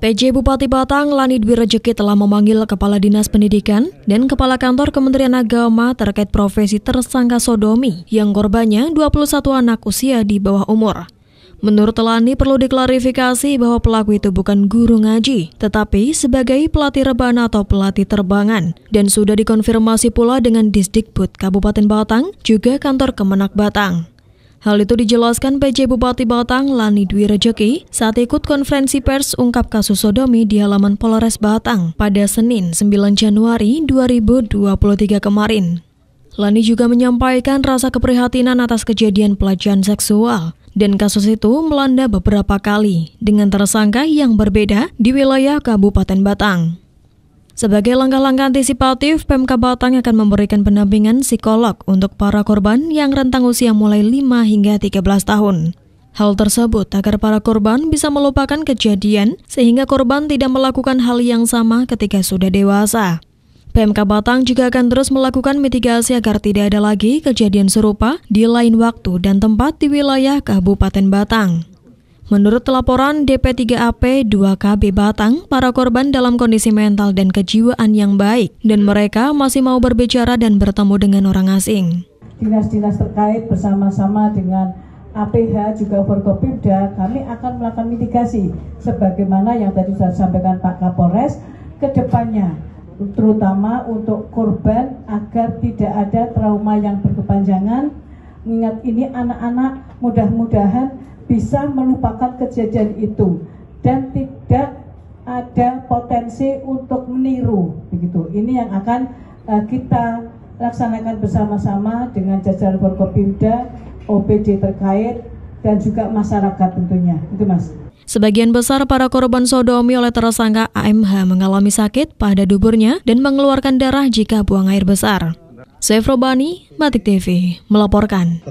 PJ Bupati Batang Lani Dwi Rejeki telah memanggil Kepala Dinas Pendidikan dan Kepala Kantor Kementerian Agama terkait profesi tersangka sodomi yang korbannya 21 anak usia di bawah umur. Menurut Lani perlu diklarifikasi bahwa pelaku itu bukan guru ngaji, tetapi sebagai pelatih rebahan atau pelatih terbangan. Dan sudah dikonfirmasi pula dengan Disdikbud Kabupaten Batang, juga kantor Kemenak Batang. Hal itu dijelaskan PJ Bupati Batang Lani Dwi Rejeki saat ikut konferensi pers ungkap kasus sodomi di halaman Polres Batang pada Senin 9 Januari 2023 kemarin. Lani juga menyampaikan rasa keprihatinan atas kejadian pelajaran seksual dan kasus itu melanda beberapa kali dengan tersangka yang berbeda di wilayah Kabupaten Batang. Sebagai langkah-langkah antisipatif, Pemkab Batang akan memberikan pendampingan psikolog untuk para korban yang rentang usia mulai 5 hingga 13 tahun. Hal tersebut agar para korban bisa melupakan kejadian sehingga korban tidak melakukan hal yang sama ketika sudah dewasa. PMK Batang juga akan terus melakukan mitigasi agar tidak ada lagi kejadian serupa di lain waktu dan tempat di wilayah Kabupaten Batang. Menurut laporan DP3AP 2KB Batang, para korban dalam kondisi mental dan kejiwaan yang baik dan mereka masih mau berbicara dan bertemu dengan orang asing. Dinas-dinas terkait bersama-sama dengan APH juga Forkopimda kami akan melakukan mitigasi sebagaimana yang tadi sudah disampaikan Pak Kapolres ke depannya terutama untuk korban agar tidak ada trauma yang berkepanjangan. Mengingat ini anak-anak mudah-mudahan bisa melupakan kejadian itu dan tidak ada potensi untuk meniru begitu. Ini yang akan uh, kita laksanakan bersama-sama dengan jajaran Forkopimda, OPD terkait dan juga masyarakat tentunya. Itu Mas. Sebagian besar para korban sodomi oleh tersangka AMH mengalami sakit pada duburnya dan mengeluarkan darah jika buang air besar. Sefrobani, Matik TV, melaporkan.